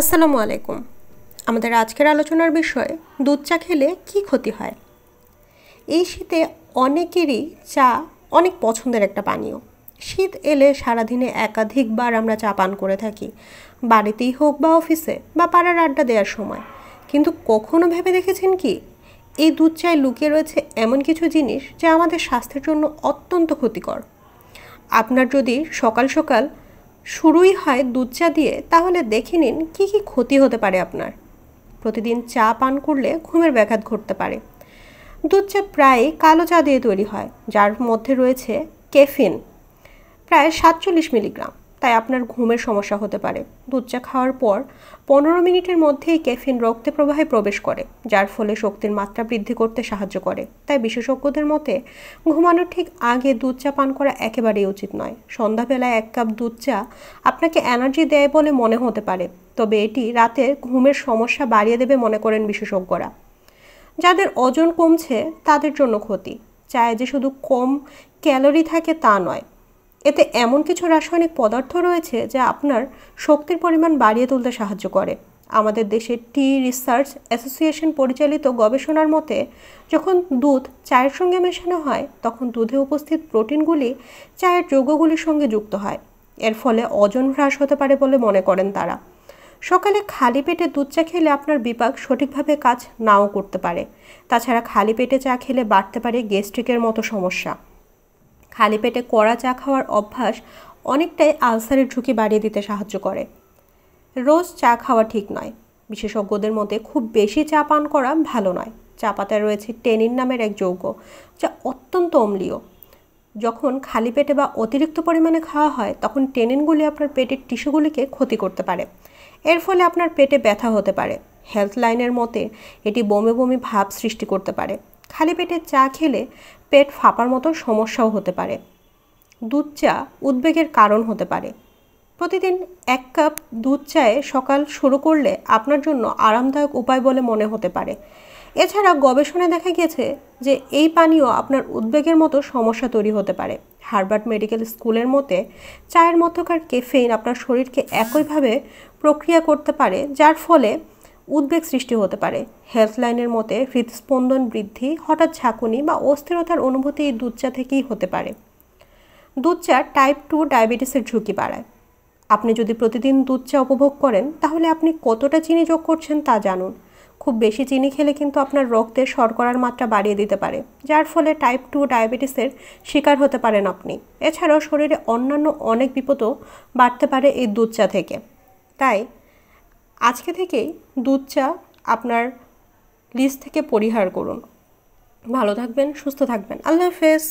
আসসালামু আলাইকুম আমাদের আজকের আলোচনার বিষয় দুধ চা খেলে কি ক্ষতি হয় এই শীতে অনেকেরই চা অনেক পছন্দের একটা পানীয় শীত এলে সারাদিনে একাধিকবার আমরা চা পান করে থাকি বাড়িতেই হোক বা অফিসে বা পাড়ার আড্ডা দেওয়ার সময় কিন্তু কখনো ভেবে দেখেছেন কি এই দুধ চায় লুকিয়ে রয়েছে এমন কিছু জিনিস যা আমাদের স্বাস্থ্যের জন্য অত্যন্ত ক্ষতিকর আপনার যদি সকাল সকাল শুরুই হয় দুধ চা দিয়ে তাহলে দেখে নিন কী কী ক্ষতি হতে পারে আপনার প্রতিদিন চা পান করলে ঘুমের ব্যাঘাত ঘটতে পারে দুধ চা প্রায় কালো চা দিয়ে তৈরি হয় যার মধ্যে রয়েছে কেফিন প্রায় সাতচল্লিশ মিলিগ্রাম তাই আপনার ঘুমের সমস্যা হতে পারে দুধ চা খাওয়ার পর পনেরো মিনিটের মধ্যেই ক্যাফিন রক্তে প্রবাহে প্রবেশ করে যার ফলে শক্তির মাত্রা বৃদ্ধি করতে সাহায্য করে তাই বিশেষজ্ঞদের মতে ঘুমানোর ঠিক আগে দুধ চা পান করা একেবারেই উচিত নয় সন্ধ্যাবেলায় এক কাপ দুধ চা আপনাকে এনার্জি দেয় বলে মনে হতে পারে তবে এটি রাতে ঘুমের সমস্যা বাড়িয়ে দেবে মনে করেন বিশেষজ্ঞরা যাদের ওজন কমছে তাদের জন্য ক্ষতি চায় যে শুধু কম ক্যালোরি থাকে তা নয় এতে এমন কিছু রাসায়নিক পদার্থ রয়েছে যা আপনার শক্তির পরিমাণ বাড়িয়ে তুলতে সাহায্য করে আমাদের দেশে টি রিসার্চ অ্যাসোসিয়েশন পরিচালিত গবেষণার মতে যখন দুধ চায়ের সঙ্গে মেশানো হয় তখন দুধে উপস্থিত প্রোটিনগুলি চায়ের যৌগগুলির সঙ্গে যুক্ত হয় এর ফলে ওজন হ্রাস হতে পারে বলে মনে করেন তারা সকালে খালি পেটে দুধ চা খেলে আপনার বিপাক সঠিকভাবে কাজ নাও করতে পারে তাছাড়া খালি পেটে চা খেলে বাড়তে পারে গ্যাস্ট্রিকের মতো সমস্যা খালি পেটে কড়া চা খাওয়ার অভ্যাস অনেকটাই আলসারের ঝুঁকি বাড়িয়ে দিতে সাহায্য করে রোজ চা খাওয়া ঠিক নয় বিশেষজ্ঞদের মতে খুব বেশি চা পান করা ভালো নয় চা পাতায় রয়েছে টেনিন নামের এক যৌগ যা অত্যন্ত অম্লীয় যখন খালি পেটে বা অতিরিক্ত পরিমাণে খাওয়া হয় তখন টেনিনগুলি আপনার পেটের টিস্যুগুলিকে ক্ষতি করতে পারে এর ফলে আপনার পেটে ব্যথা হতে পারে হেলথ লাইনের মতে এটি বমি বমি ভাব সৃষ্টি করতে পারে খালি পেটে চা খেলে পেট ফাঁপার মতো সমস্যাও হতে পারে দুধ চা উদ্বেগের কারণ হতে পারে প্রতিদিন এক কাপ দুধ চায়ে সকাল শুরু করলে আপনার জন্য আরামদায়ক উপায় বলে মনে হতে পারে এছাড়া গবেষণায় দেখা গিয়েছে যে এই পানীয় আপনার উদ্বেগের মতো সমস্যা তৈরি হতে পারে হার্বার্ট মেডিকেল স্কুলের মতে চায়ের মধ্যকার কেফেইন আপনার শরীরকে একইভাবে প্রক্রিয়া করতে পারে যার ফলে উদ্বেগ সৃষ্টি হতে পারে হেলথলাইনের মতে হৃদস্পন্দন বৃদ্ধি হঠাৎ ঝাঁকুনি বা অস্থিরতার অনুভূতি এই দুধচা থেকেই হতে পারে দুধচা টাইপ টু ডায়াবেটিসের ঝুঁকি বাড়ায় আপনি যদি প্রতিদিন দুধ চা উপভোগ করেন তাহলে আপনি কতটা চিনি যোগ করছেন তা জানুন খুব বেশি চিনি খেলে কিন্তু আপনার রক্তের শর্করার মাত্রা বাড়িয়ে দিতে পারে যার ফলে টাইপ টু ডায়াবেটিসের শিকার হতে পারেন আপনি এছাড়াও শরীরে অন্যান্য অনেক বিপদও বাড়তে পারে এই দুধ চা থেকে তাই আজকে থেকেই দুধ চা আপনার লিস্ট থেকে পরিহার করুন ভালো থাকবেন সুস্থ থাকবেন আল্লাহ হাফেজ